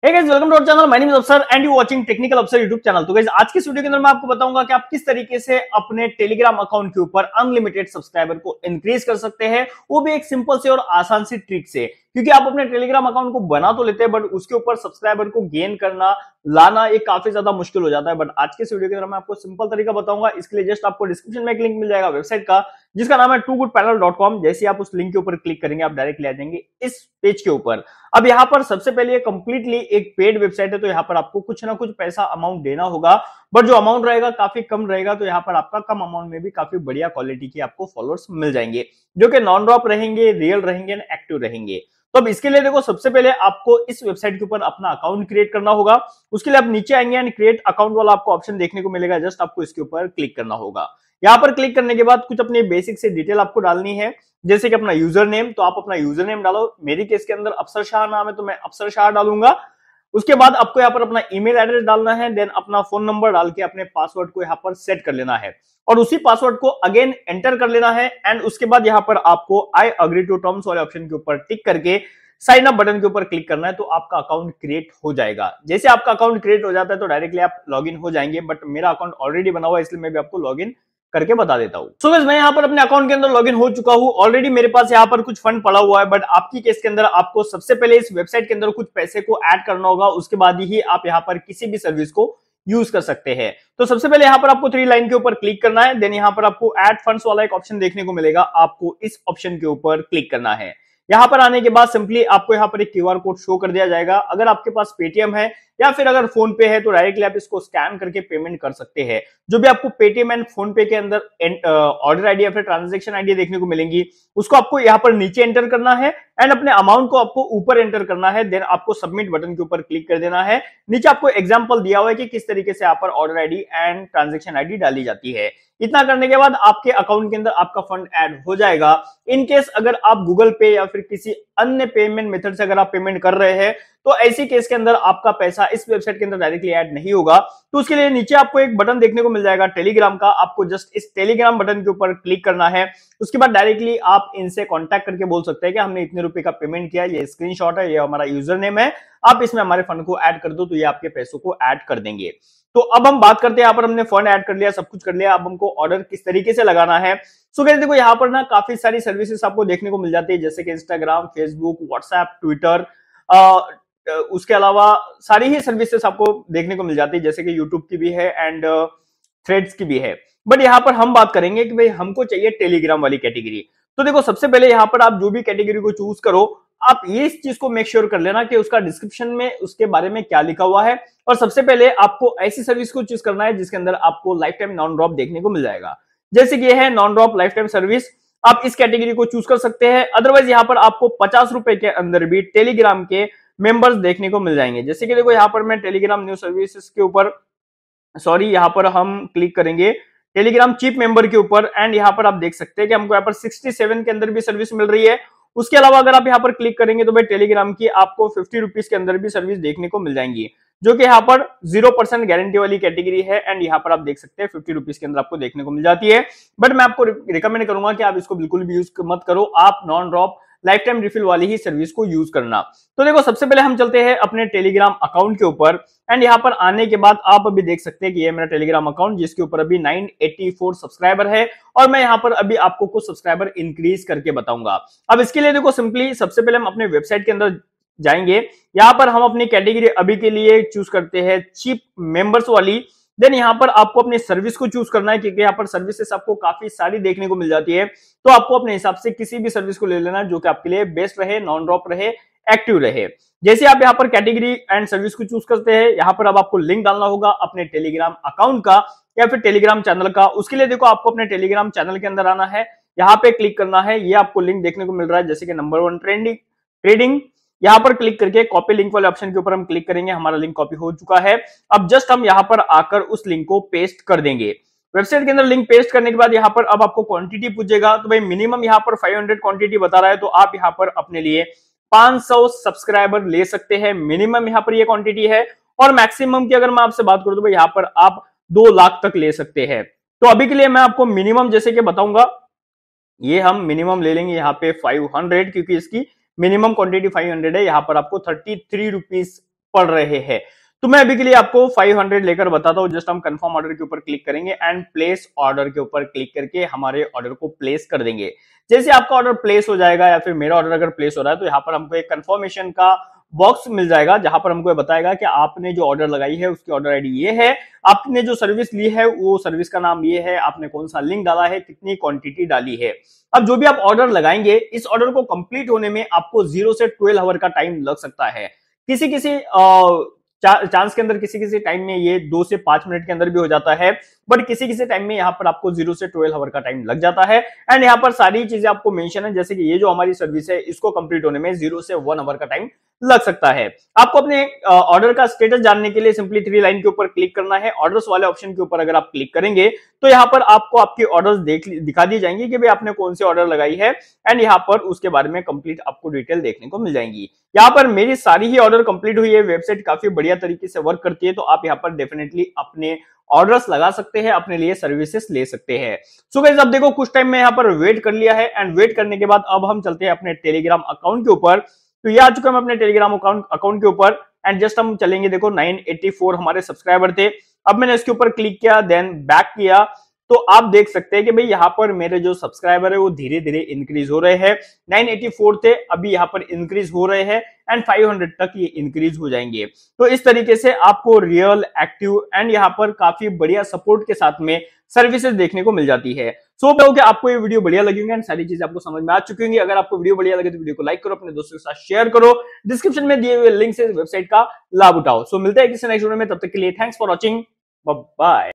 Hey guys, welcome to our channel. My name is Absar and you watching Technical Absar YouTube channel. तो guys, आज की video के अंदर मैं आपको बताऊंगा कि आप किस तरीके से अपने टेलीग्राम अकाउंट के ऊपर अनलिमिटेड सब्सक्राइबर को इंक्रीज कर सकते हैं वो भी एक सिंपल से और आसान सी ट्रिक से क्योंकि आप अपने टेलीग्राम अकाउंट को बना तो लेते हैं बट उसके ऊपर सब्सक्राइबर को गेन करना लाना एक काफी ज्यादा मुश्किल हो जाता है बट आज के इस वीडियो के अंदर मैं आपको सिंपल तरीका बताऊंगा इसके लिए जस्ट आपको डिस्क्रिप्शन में एक लिंक मिल जाएगा वेबसाइट का जिसका नाम है too good panel dot com जैसे आप उस लिंक के ऊपर क्लिक करेंगे आप डायरेक्ट आ जाएंगे इस पेज के ऊपर अब यहाँ पर सबसे पहले कंप्लीटली एक पेड वेबसाइट है तो यहाँ पर आपको कुछ ना कुछ पैसा अमाउंट देना होगा बट जो अमाउंट रहेगा काफी कम रहेगा तो यहाँ पर आपका कम अमाउंट में भी काफी बढ़िया क्वालिटी के आपको फॉलोअर्स मिल जाएंगे जो कि नॉन ड्रॉप रहेंगे रियल रहेंगे एंड एक्टिव रहेंगे तो अब इसके लिए देखो सबसे पहले आपको इस वेबसाइट के ऊपर अपना अकाउंट क्रिएट करना होगा उसके लिए आप नीचे आएंगे एंड क्रिएट अकाउंट वाला आपको ऑप्शन देखने को मिलेगा जस्ट आपको इसके ऊपर क्लिक करना होगा यहाँ पर क्लिक करने के बाद कुछ अपनी बेसिक से डिटेल आपको डालनी है जैसे कि अपना यूजर नेम तो आप अपना यूजर नेम डालो मेरी केस के अंदर अफसर शाह नाम है तो मैं अफसर शाह डालूंगा उसके बाद आपको यहाँ पर अपना ईमेल एड्रेस डालना है देन अपना फोन नंबर डाल के अपने पासवर्ड को यहाँ पर सेट कर लेना है और उसी पासवर्ड को अगेन एंटर कर लेना है एंड उसके बाद यहाँ पर आपको आई अग्री टू टर्म्स वाले ऑप्शन के ऊपर टिक करके साइन अप बटन के ऊपर क्लिक करना है तो आपका अकाउंट क्रिएट हो जाएगा जैसे आपका अकाउंट क्रिएट हो जाता है तो डायरेक्टली आप लॉगिन हो जाएंगे बट मेरा अकाउंट ऑलरेडी बना हुआ है इसलिए मैं भी आपको लॉगिन करके बता देता हूँ सो so, मैं यहाँ पर अपने अकाउंट के अंदर लॉगिन हो चुका हूँ ऑलरेडी मेरे पास यहाँ पर कुछ फंड पड़ा हुआ है बट आपकी केस के अंदर आपको सबसे पहले इस वेबसाइट के अंदर कुछ पैसे को ऐड करना होगा उसके बाद ही आप यहाँ पर किसी भी सर्विस को यूज कर सकते हैं तो सबसे पहले यहाँ पर आपको थ्री लाइन के ऊपर क्लिक करना है देन यहाँ पर आपको एड फंड वाला एक ऑप्शन देखने को मिलेगा आपको इस ऑप्शन के ऊपर क्लिक करना है यहाँ पर आने के बाद सिंपली आपको यहाँ पर एक क्यू कोड शो कर दिया जाएगा अगर आपके पास पेटीएम है या फिर अगर फोन पे है तो डायरेक्टली आप इसको स्कैन करके पेमेंट कर सकते हैं जो भी आपको पेटीएम एंड फोन पे के अंदर ऑर्डर आईडी या फिर ट्रांजेक्शन आईडी देखने को मिलेंगी उसको आपको यहाँ पर नीचे एंटर करना है एंड अपने अमाउंट को आपको ऊपर एंटर करना है देन आपको सबमिट बटन के ऊपर क्लिक कर देना है नीचे आपको एग्जाम्पल दिया हुआ है कि किस तरीके से यहाँ पर order ID and transaction ID डाली जाती है इतना करने के बाद आपके अकाउंट के अंदर आपका फंड ऐड हो जाएगा इनकेस अगर आप गूगल पे या फिर किसी अन्य पेमेंट मेथड से अगर आप पेमेंट कर रहे हैं तो ऐसी केस के अंदर आपका पैसा इस वेबसाइट के अंदर डायरेक्टली ऐड नहीं होगा तो उसके लिए नीचे आपको एक बटन देखने को मिल जाएगा टेलीग्राम का आपको जस्ट इस टेलीग्राम बटन के ऊपर क्लिक करना है उसके बाद डायरेक्टली आप इनसे कॉन्टैक्ट करके बोल सकते हैं कि हमने इतने रुपए का पेमेंट किया ये स्क्रीनशॉट है ये हमारा यूजर नेम है आप इसमें हमारे फंड को ऐड कर दो तो ये आपके पैसों को ऐड कर देंगे तो अब हम बात करते हैं यहाँ पर हमने फंड ऐड कर लिया सब कुछ कर लिया अब हमको ऑर्डर किस तरीके से लगाना है सो कहते देखो यहाँ पर ना काफी सारी सर्विसेस आपको देखने को मिल जाती है जैसे कि इंस्टाग्राम फेसबुक व्हाट्सएप ट्विटर उसके अलावा सारी ही सर्विसेस आपको देखने को मिल जाती है जैसे कि यूट्यूब की भी है एंड थ्रेड्स की भी है बट यहाँ पर हम बात करेंगे कि भाई हमको चाहिए टेलीग्राम वाली कैटेगरी तो देखो सबसे पहले यहाँ पर आप जो भी कैटेगरी को चूज करो आप ये इस चीज को मेक श्योर sure कर लेना कि उसका डिस्क्रिप्शन में उसके बारे में क्या लिखा हुआ है और सबसे पहले आपको ऐसी सर्विस को चूज करना है जिसके अंदर आपको लाइफ टाइम नॉन ड्रॉप देखने को मिल जाएगा जैसे कि यह है non drop lifetime service आप इस कैटेगरी को चूज कर सकते हैं अदरवाइज यहाँ पर आपको पचास रुपए के अंदर भी टेलीग्राम के मेंबर्स देखने को मिल जाएंगे जैसे कि देखो यहाँ पर मैं टेलीग्राम न्यूज सर्विसेज के ऊपर सॉरी यहाँ पर हम क्लिक करेंगे टेलीग्राम चीप मेंबर के ऊपर एंड यहाँ पर आप देख सकते हैं कि हमको यहाँ पर 67 के अंदर भी सर्विस मिल रही है उसके अलावा अगर आप यहाँ पर क्लिक करेंगे तो भाई टेलीग्राम की आपको फिफ्टी रुपीज के अंदर भी सर्विस देखने को मिल जाएंगी जो कि यहाँ पर जीरो परसेंट गारंटी वाली कैटेगरी है एंड यहाँ पर आप देख सकते हैं फिफ्टी रुपीज के अंदर आपको देखने को मिल जाती है बट मैं आपको रिकमेंड करूंगा कि आप इसको बिल्कुल भी यूज मत करो आप non drop lifetime refill वाली ही सर्विस को यूज करना तो देखो सबसे पहले हम चलते हैं अपने टेलीग्राम अकाउंट के ऊपर एंड यहाँ पर आने के बाद आप अभी देख सकते हैं कि ये मेरा टेलीग्राम अकाउंट जिसके ऊपर अभी 984 सब्सक्राइबर है और मैं यहाँ पर अभी आपको कुछ सब्सक्राइबर इंक्रीज करके बताऊंगा अब इसके लिए देखो सिंपली सबसे पहले हम अपने वेबसाइट के अंदर जाएंगे यहाँ पर हम अपनी कैटेगरी अभी के लिए चूज करते हैं चीप मेंबर्स वाली देन यहाँ पर आपको अपने सर्विस को चूज करना है क्योंकि यहाँ पर सर्विसेस आपको काफी सारी देखने को मिल जाती है तो आपको अपने हिसाब से किसी भी सर्विस को ले लेना जो कि आपके लिए बेस्ट रहे नॉन ड्रॉप रहे एक्टिव रहे जैसे आप यहाँ पर कैटेगरी एंड सर्विस को चूज करते हैं यहाँ पर अब आपको लिंक डालना होगा अपने टेलीग्राम अकाउंट का या फिर टेलीग्राम चैनल का उसके लिए देखो आपको अपने टेलीग्राम चैनल के अंदर आना है यहाँ पे क्लिक करना है ये आपको लिंक देखने को मिल रहा है जैसे कि नंबर वन ट्रेंडिंग ट्रेडिंग यहां पर क्लिक करके कॉपी लिंक वाले ऑप्शन के ऊपर हम क्लिक करेंगे हमारा लिंक कॉपी हो चुका है अब जस्ट हम यहां पर आकर उस लिंक को पेस्ट कर देंगे वेबसाइट के अंदर लिंक पेस्ट करने के बाद यहाँ पर अब आपको क्वांटिटी पूछेगा तो भाई मिनिमम यहाँ पर 500 क्वांटिटी बता रहा है तो आप यहाँ पर अपने लिए 500 सब्सक्राइबर ले सकते हैं मिनिमम यहाँ पर ये यह क्वांटिटी है और मैक्सिमम की अगर मैं आपसे बात करूं तो भाई यहाँ पर आप दो लाख तक ले सकते हैं तो अभी के लिए मैं आपको मिनिमम जैसे कि बताऊंगा ये हम मिनिमम ले लेंगे यहाँ पे फाइव क्योंकि इसकी मिनिमम क्वांटिटी 500 है यहाँ पर आपको थर्टी थ्री रुपीज पड़ रहे हैं तो मैं अभी के लिए आपको 500 लेकर बताता हूँ जस्ट हम कंफर्म ऑर्डर के ऊपर क्लिक करेंगे एंड प्लेस ऑर्डर के ऊपर क्लिक करके हमारे ऑर्डर को प्लेस कर देंगे जैसे आपका ऑर्डर प्लेस हो जाएगा या फिर मेरा ऑर्डर अगर प्लेस हो रहा है तो यहाँ पर हमको एक कंफर्मेशन का बॉक्स मिल जाएगा जहां पर हमको बताएगा कि आपने जो ऑर्डर लगाई है उसकी ऑर्डर आईडी ये है आपने जो सर्विस ली है वो सर्विस का नाम ये है आपने कौन सा लिंक डाला है कितनी क्वांटिटी डाली है अब जो भी आप ऑर्डर लगाएंगे इस ऑर्डर को कंप्लीट होने में आपको जीरो से ट्वेल्व आवर का टाइम लग सकता है किसी किसी चांस के अंदर किसी किसी टाइम में ये दो से पांच मिनट के अंदर भी हो जाता है बट किसी किसी टाइम में यहाँ पर आपको जीरो से ट्वेल्व आवर का टाइम लग जाता है एंड यहाँ पर सारी चीजें आपको मेंशन है जैसे कि ये जो हमारी सर्विस है इसको कंप्लीट होने में जीरो से वन आवर का टाइम लग सकता है आपको अपने ऑर्डर का स्टेटस जानने के लिए सिंपली थ्री लाइन के ऊपर क्लिक करना है ऑर्डर्स वाले ऑप्शन के ऊपर अगर आप क्लिक करेंगे तो यहाँ पर आपको आपके ऑर्डर्स देख दिखा दिए जाएंगे कि भाई आपने कौन सी ऑर्डर लगाई है एंड यहाँ पर उसके बारे में कंप्लीट आपको डिटेल देखने को मिल जाएंगी यहाँ पर मेरी सारी ही ऑर्डर कंप्लीट हुई है वेबसाइट काफी बढ़िया तरीके से वर्क करती है तो आप यहाँ पर डेफिनेटली अपने ऑर्डर्स लगा सकते हैं अपने लिए सर्विसेस ले सकते हैं सो गाइस अब देखो कुछ टाइम में यहाँ पर वेट कर लिया है एंड वेट करने के बाद अब हम चलते हैं अपने टेलीग्राम अकाउंट के ऊपर तो ये आ चुका हम अपने टेलीग्राम अकाउंट अकाउंट के ऊपर एंड जस्ट हम चलेंगे देखो 984 हमारे सब्सक्राइबर थे अब मैंने इसके ऊपर क्लिक किया देन बैक किया तो आप देख सकते हैं कि भाई यहाँ पर मेरे जो सब्सक्राइबर है वो धीरे धीरे इंक्रीज हो रहे हैं 984 थे अभी यहाँ पर इंक्रीज हो रहे हैं एंड 500 तक ये इंक्रीज हो जाएंगे तो इस तरीके से आपको रियल एक्टिव एंड यहाँ पर काफी बढ़िया सपोर्ट के साथ में सर्विसेज देखने को मिल जाती है सो so, कि आपको ये वीडियो बढ़िया लगी होंगी एंड सारी चीजें आपको समझ में आ चुकी होंगी अगर आपको वीडियो बढ़िया लगे तो वीडियो को लाइक करो अपने दोस्तों के साथ शेयर करो डिस्क्रिप्शन में दिए हुए लिंक से वेबसाइट का लाभ उठाओ सो so, मिलते हैं किसी नेक्स्ट वीडियो में तब तक के लिए थैंक्स फॉर वॉचिंग बाय